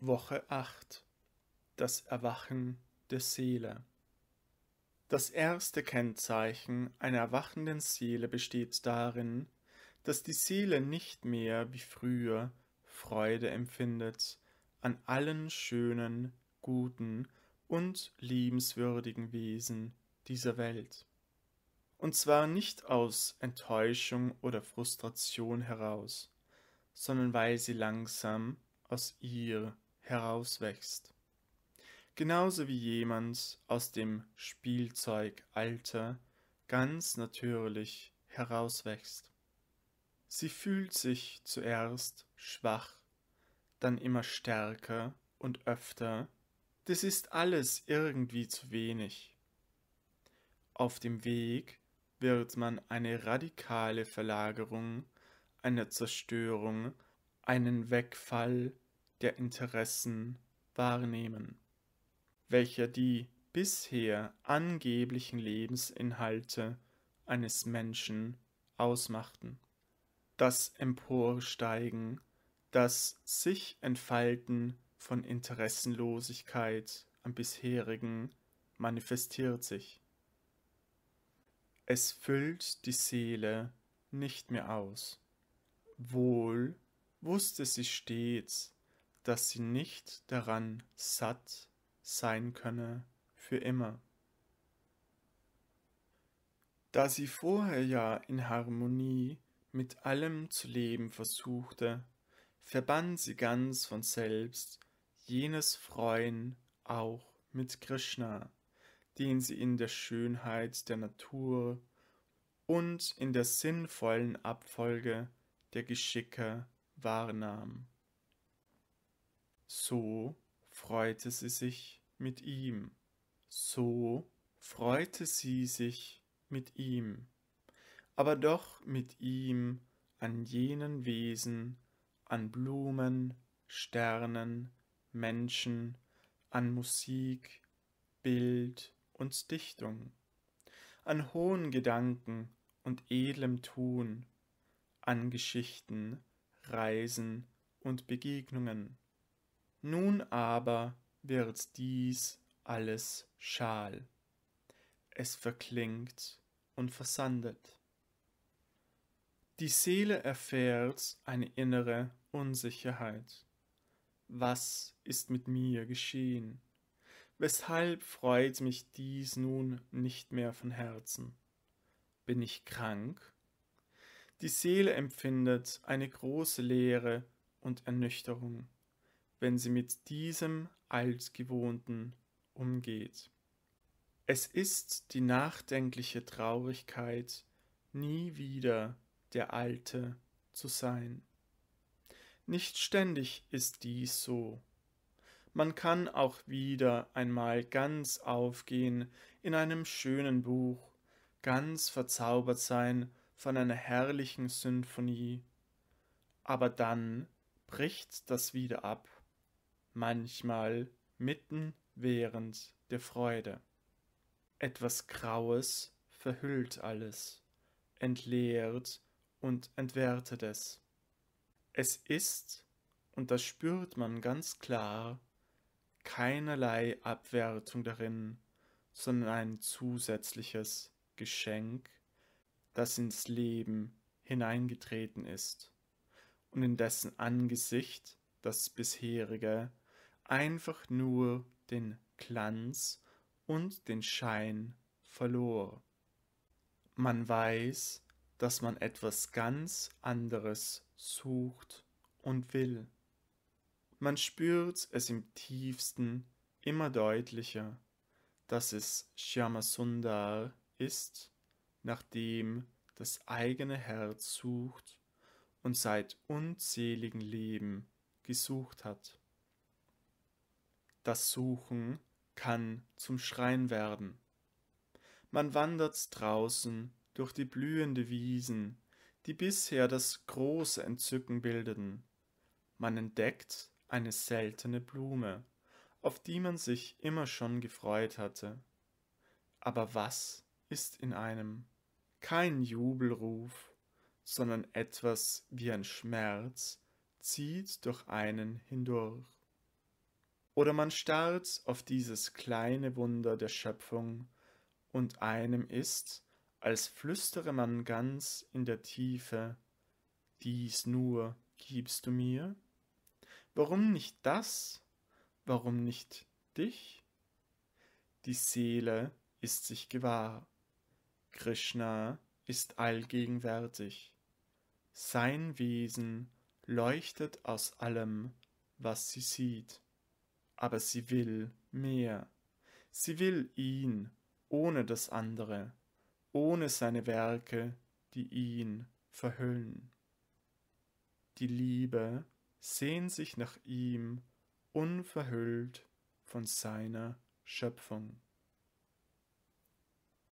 Woche 8 Das Erwachen der Seele Das erste Kennzeichen einer erwachenden Seele besteht darin, dass die Seele nicht mehr wie früher Freude empfindet an allen schönen, guten und liebenswürdigen Wesen dieser Welt. Und zwar nicht aus Enttäuschung oder Frustration heraus, sondern weil sie langsam aus ihr herauswächst. Genauso wie jemand aus dem Spielzeugalter ganz natürlich herauswächst. Sie fühlt sich zuerst schwach, dann immer stärker und öfter. Das ist alles irgendwie zu wenig. Auf dem Weg wird man eine radikale Verlagerung, eine Zerstörung, einen Wegfall der Interessen wahrnehmen, welcher die bisher angeblichen Lebensinhalte eines Menschen ausmachten. Das Emporsteigen, das sich entfalten von Interessenlosigkeit am bisherigen manifestiert sich. Es füllt die Seele nicht mehr aus. Wohl wusste sie stets, dass sie nicht daran satt sein könne für immer. Da sie vorher ja in Harmonie mit allem zu leben versuchte, verband sie ganz von selbst jenes Freuen auch mit Krishna, den sie in der Schönheit der Natur und in der sinnvollen Abfolge der Geschicke wahrnahm. So freute sie sich mit ihm. So freute sie sich mit ihm. Aber doch mit ihm an jenen Wesen, an Blumen, Sternen, Menschen, an Musik, Bild und Dichtung, an hohen Gedanken und edlem Tun, an Geschichten, Reisen und Begegnungen nun aber wird dies alles schal. Es verklingt und versandet. Die Seele erfährt eine innere Unsicherheit. Was ist mit mir geschehen? Weshalb freut mich dies nun nicht mehr von Herzen? Bin ich krank? Die Seele empfindet eine große Leere und Ernüchterung wenn sie mit diesem Altgewohnten umgeht. Es ist die nachdenkliche Traurigkeit, nie wieder der Alte zu sein. Nicht ständig ist dies so. Man kann auch wieder einmal ganz aufgehen in einem schönen Buch, ganz verzaubert sein von einer herrlichen Symphonie, aber dann bricht das wieder ab manchmal mitten während der Freude. Etwas Graues verhüllt alles, entleert und entwertet es. Es ist, und das spürt man ganz klar, keinerlei Abwertung darin, sondern ein zusätzliches Geschenk, das ins Leben hineingetreten ist und in dessen Angesicht das bisherige einfach nur den Glanz und den Schein verlor. Man weiß, dass man etwas ganz anderes sucht und will. Man spürt es im tiefsten immer deutlicher, dass es Shyamasundar ist, nach dem das eigene Herz sucht und seit unzähligen Leben gesucht hat. Das Suchen kann zum Schrein werden. Man wandert draußen durch die blühende Wiesen, die bisher das große Entzücken bildeten. Man entdeckt eine seltene Blume, auf die man sich immer schon gefreut hatte. Aber was ist in einem? Kein Jubelruf, sondern etwas wie ein Schmerz zieht durch einen hindurch. Oder man starrt auf dieses kleine Wunder der Schöpfung und einem ist, als flüstere man ganz in der Tiefe, dies nur gibst du mir? Warum nicht das? Warum nicht dich? Die Seele ist sich gewahr. Krishna ist allgegenwärtig. Sein Wesen leuchtet aus allem, was sie sieht aber sie will mehr. Sie will ihn ohne das andere, ohne seine Werke, die ihn verhüllen. Die Liebe sehnt sich nach ihm unverhüllt von seiner Schöpfung.